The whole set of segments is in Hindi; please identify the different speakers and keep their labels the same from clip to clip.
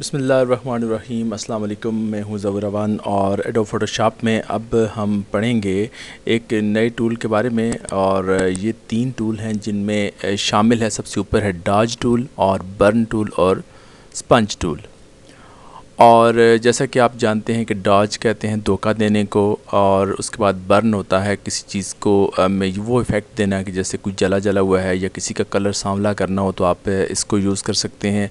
Speaker 1: बसमीम् अल्लाम मैं हूँ ज़बूरवान और एडो फ़ोटोशॉप में अब हम पढ़ेंगे एक नए टूल के बारे में और ये तीन टूल हैं जिनमें शामिल है सबसे ऊपर है डाज टूल और बर्न टूल और स्पंज टूल और जैसा कि आप जानते हैं कि डॉज कहते हैं धोखा देने को और उसके बाद बर्न होता है किसी चीज़ को में वो इफ़ेक्ट देना कि जैसे कुछ जला जला हुआ है या किसी का कलर सांवला करना हो तो आप इसको यूज़ कर सकते हैं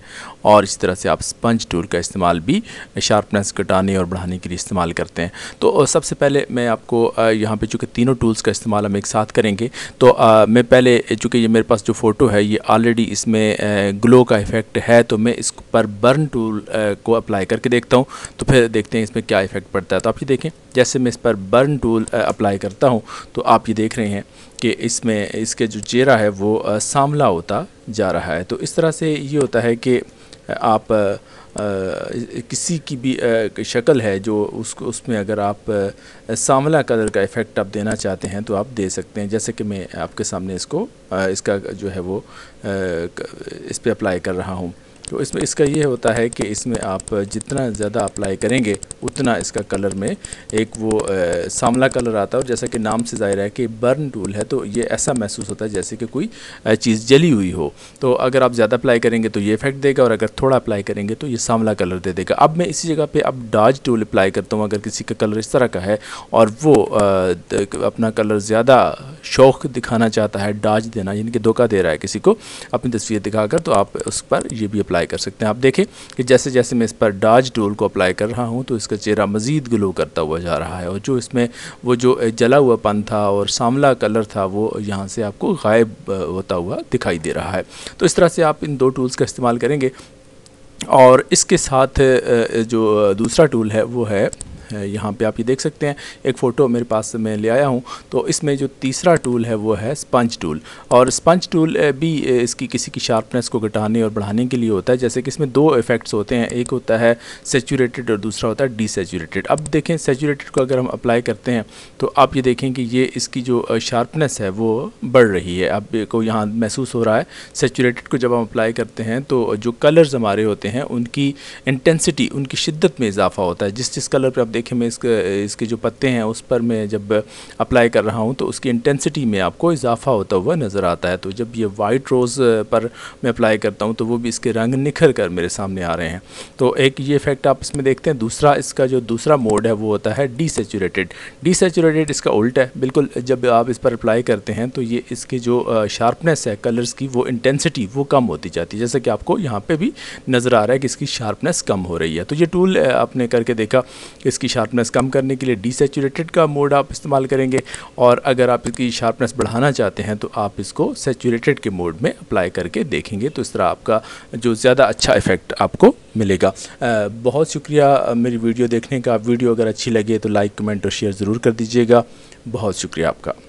Speaker 1: और इस तरह से आप स्पंज टूल का इस्तेमाल भी शार्पनेस कटाने और बढ़ाने के लिए इस्तेमाल करते हैं तो सबसे पहले मैं आपको यहाँ पर चूँकि तीनों टूल्स का इस्तेमाल हम एक साथ करेंगे तो मैं पहले चूँकि ये मेरे पास जो फ़ोटो है ये ऑलरेडी इसमें ग्लो का इफ़ेक्ट है तो मैं इस पर बर्न टूल को अप्लाई कर करके देखता हूँ तो फिर देखते हैं इसमें क्या इफ़ेक्ट पड़ता है तो आप ये देखें जैसे मैं इस पर बर्न टूल अप्लाई करता हूँ तो आप ये देख रहे हैं कि इसमें इसके जो चेहरा है वो सामला होता जा रहा है तो इस तरह से ये होता है कि आप आ, किसी की भी शक्ल है जो उसको उसमें अगर आप सामला कलर का इफ़ेक्ट आप देना चाहते हैं तो आप दे सकते हैं जैसे कि मैं आपके सामने इसको आ, इसका जो है वो आ, इस पर अप्लाई कर रहा हूँ तो इसमें इसका ये होता है कि इसमें आप जितना ज़्यादा अप्लाई करेंगे उतना इसका कलर में एक वो आ, सामला कलर आता है और जैसा कि नाम से ज़ाहिर है कि बर्न टूल है तो ये ऐसा महसूस होता है जैसे कि कोई चीज़ जली हुई हो तो अगर आप ज़्यादा अप्लाई करेंगे तो ये इफेक्ट देगा और अगर थोड़ा अप्लाई करेंगे तो ये सामला कलर दे देगा अब मैं इसी जगह पर अब डाज टूल अप्लाई करता हूँ अगर किसी का कलर इस तरह का है और वो आ, अपना कलर ज़्यादा शौक दिखाना चाहता है डाज देना यानी कि धोखा दे रहा है किसी को अपनी तस्वीर दिखाकर तो आप उस पर यह भी अप्लाई अप्लाई कर सकते हैं आप देखें कि जैसे जैसे मैं इस पर डाज टूल को अप्लाई कर रहा हूँ तो इसका चेहरा मज़ीद ग्लो करता हुआ जा रहा है और जो इसमें वो जो जला हुआ पन था और सामला कलर था वो यहाँ से आपको गायब होता हुआ दिखाई दे रहा है तो इस तरह से आप इन दो टूल्स का इस्तेमाल करेंगे और इसके साथ जो दूसरा टूल है वो है यहाँ पे आप ये देख सकते हैं एक फ़ोटो मेरे पास मैं ले आया हूँ तो इसमें जो तीसरा टूल है वो है स्पंज टूल और स्पंज टूल भी इसकी किसी की शार्पनेस को घटाने और बढ़ाने के लिए होता है जैसे कि इसमें दो इफ़ेक्ट्स होते हैं एक होता है सेचूरेटेड और दूसरा होता है डीसेचूरेटेड अब देखें सेचूरेटेड को अगर हम अप्लाई करते हैं तो आप ये देखें कि ये इसकी जो शार्पनेस है वो बढ़ रही है अब को यहाँ महसूस हो रहा है सेचूरेटेड को जब हम अप्लाई करते हैं तो जो कलर्स हमारे होते हैं उनकी इंटेंसिटी उनकी शिद्दत में इजाफा होता है जिस जिस कलर पर आप देखिए मैं इसके इसके जो पत्ते हैं उस पर मैं जब अप्लाई कर रहा हूँ तो उसकी इंटेंसिटी में आपको इजाफा होता हुआ नज़र आता है तो जब ये वाइट रोज़ पर मैं अप्लाई करता हूँ तो वो भी इसके रंग निखर कर मेरे सामने आ रहे हैं तो एक ये इफेक्ट आप इसमें देखते हैं दूसरा इसका जो दूसरा मोड है वो होता है डी डीसेचूरेटेड इसका उल्ट है बिल्कुल जब आप इस पर अप्लाई करते हैं तो ये इसकी जो शार्पनेस है कलर्स की वो इंटेंसिटी वो कम होती जाती है जैसे कि आपको यहाँ पर भी नज़र आ रहा है कि इसकी शार्पनेस कम हो रही है तो ये टूल आपने करके देखा इसकी इसकी शार्पनेस कम करने के लिए डीसेचूरेटेड का मोड आप इस्तेमाल करेंगे और अगर आप इसकी शार्पनेस बढ़ाना चाहते हैं तो आप इसको सेचूरेटेड के मोड में अप्लाई करके देखेंगे तो इस तरह आपका जो ज़्यादा अच्छा इफेक्ट आपको मिलेगा बहुत शुक्रिया मेरी वीडियो देखने का वीडियो अगर अच्छी लगे तो लाइक कमेंट और शेयर ज़रूर कर दीजिएगा बहुत शुक्रिया आपका